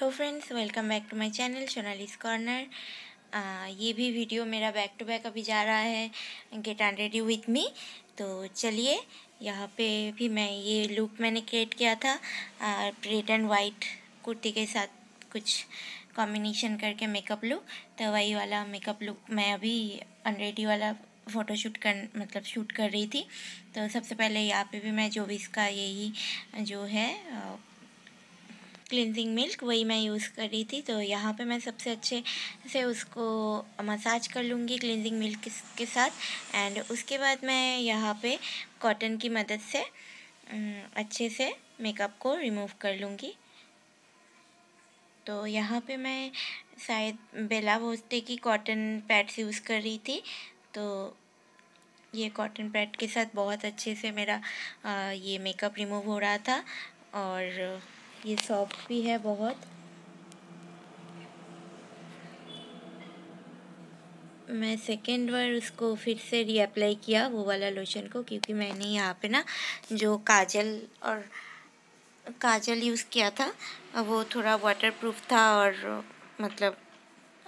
hello friends welcome back to my channel Sonali's corner ये भी video मेरा बैक टू बैक अभी जा रहा है get and ready with me तो चलिए यहाँ पे भी मैं ये लुक मैंने क्रिएट किया था रेड एंड वाइट कुर्ती के साथ कुछ कॉम्बिनेशन करके मेकअप लुक तो वही वाला मेकअप लुक मैं अभी अनरेडी वाला फ़ोटो शूट कर मतलब शूट कर रही थी तो सबसे पहले यहाँ पे भी मैं जो भी इसका यही जो है uh, क्लिनजिंग मिल्क वही मैं यूज़ कर रही थी तो यहाँ पे मैं सबसे अच्छे से उसको मसाज कर लूँगी क्लिनजिंग मिल्क के साथ एंड उसके बाद मैं यहाँ पे कॉटन की मदद से अच्छे से मेकअप को रिमूव कर लूँगी तो यहाँ पे मैं शायद बेला भोजते की कॉटन पैड्स यूज़ कर रही थी तो ये कॉटन पैड के साथ बहुत अच्छे से मेरा ये मेकअप रिमूव हो रहा था और ये सॉफ्ट भी है बहुत मैं सेकेंड बार उसको फिर से रीअप्लाई किया वो वाला लोशन को क्योंकि मैंने यहाँ पे ना जो काजल और काजल यूज़ किया था वो थोड़ा वाटरप्रूफ था और मतलब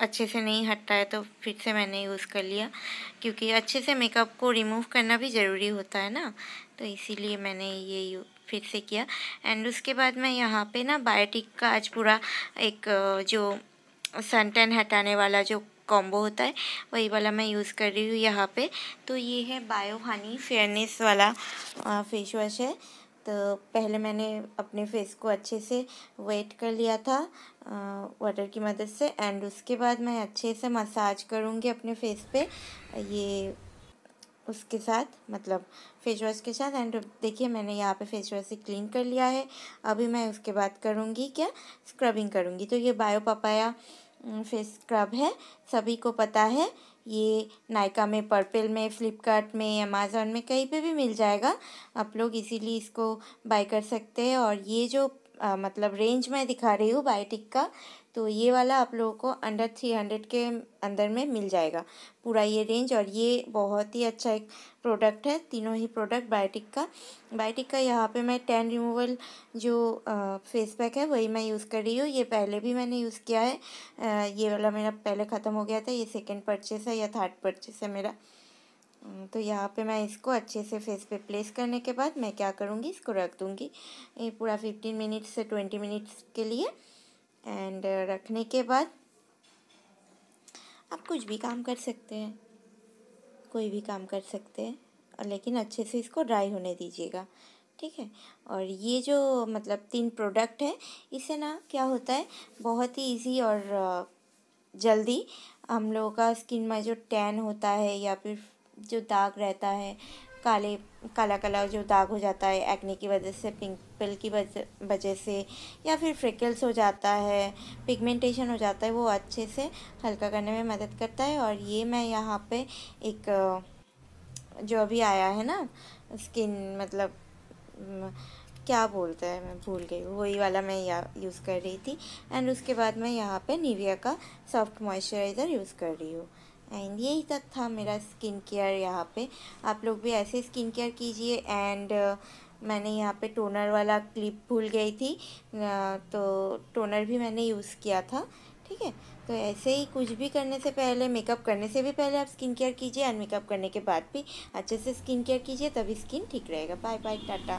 अच्छे से नहीं हटता है तो फिर से मैंने यूज़ कर लिया क्योंकि अच्छे से मेकअप को रिमूव करना भी ज़रूरी होता है ना तो इसीलिए मैंने ये फिर से किया एंड उसके बाद मैं यहाँ पे ना बायोटिक का आज पूरा एक जो सनटेन हटाने वाला जो कॉम्बो होता है वही वाला मैं यूज़ कर रही हूँ यहाँ पे तो ये है बायो हनी फेयरनेस वाला फेस वॉश है तो पहले मैंने अपने फेस को अच्छे से वेट कर लिया था वाटर की मदद से एंड उसके बाद मैं अच्छे से मसाज करूँगी अपने फेस पे ये उसके साथ मतलब फेस वॉश के साथ एंड देखिए मैंने यहाँ पे फेस वॉश से क्लीन कर लिया है अभी मैं उसके बाद करूँगी क्या स्क्रबिंग करूँगी तो ये बायो पपाया फेस स्क्रब है सभी को पता है ये नायका में पर्पल में फ्लिपकार्ट में अमेज़ोन में कहीं पे भी मिल जाएगा आप लोग इजीली इसको बाय कर सकते हैं और ये जो आ, मतलब रेंज में दिखा रही हूँ बायोटिक का तो ये वाला आप लोगों को अंडर थ्री हंड्रेड के अंदर में मिल जाएगा पूरा ये रेंज और ये बहुत ही अच्छा एक प्रोडक्ट है तीनों ही प्रोडक्ट बायोटिक का बायोटिक का यहाँ पे मैं टैन रिमूवल जो फेस पैक है वही मैं यूज़ कर रही हूँ ये पहले भी मैंने यूज़ किया है आ, ये वाला मेरा पहले ख़त्म हो गया था ये सेकेंड परचेस है या थर्ड परचेस है मेरा हम्म, तो यहाँ पे मैं इसको अच्छे से फेस पे प्लेस करने के बाद मैं क्या करूँगी इसको रख दूँगी ये पूरा फिफ्टीन मिनट्स से ट्वेंटी मिनट्स के लिए एंड uh, रखने के बाद आप कुछ भी काम कर सकते हैं कोई भी काम कर सकते हैं और लेकिन अच्छे से इसको ड्राई होने दीजिएगा ठीक है और ये जो मतलब तीन प्रोडक्ट है इसे ना क्या होता है बहुत ही इजी और uh, जल्दी हम लोगों का स्किन में जो टैन होता है या फिर जो दाग रहता है काले काला काला जो दाग हो जाता है एक्ने की वजह से पिंपल की वजह से या फिर फ्रिकल्स हो जाता है पिगमेंटेशन हो जाता है वो अच्छे से हल्का करने में मदद करता है और ये मैं यहाँ पे एक जो अभी आया है ना स्किन मतलब क्या बोलते हैं मैं भूल गई वही वाला मैं यूज़ कर रही थी एंड उसके बाद मैं यहाँ पे निविया का सॉफ्ट मॉइस्चराइज़र यूज़ कर रही हूँ एंड यही तक था मेरा स्किन केयर यहाँ पे आप लोग भी ऐसे स्किन केयर कीजिए एंड मैंने यहाँ पे टोनर वाला क्लिप भूल गई थी तो टोनर भी मैंने यूज़ किया था ठीक है तो ऐसे ही कुछ भी करने से पहले मेकअप करने से भी पहले आप स्किन केयर कीजिए एंड मेकअप करने के बाद भी अच्छे से स्किन केयर कीजिए तभी स्किन ठीक रहेगा बाय बाय टाटा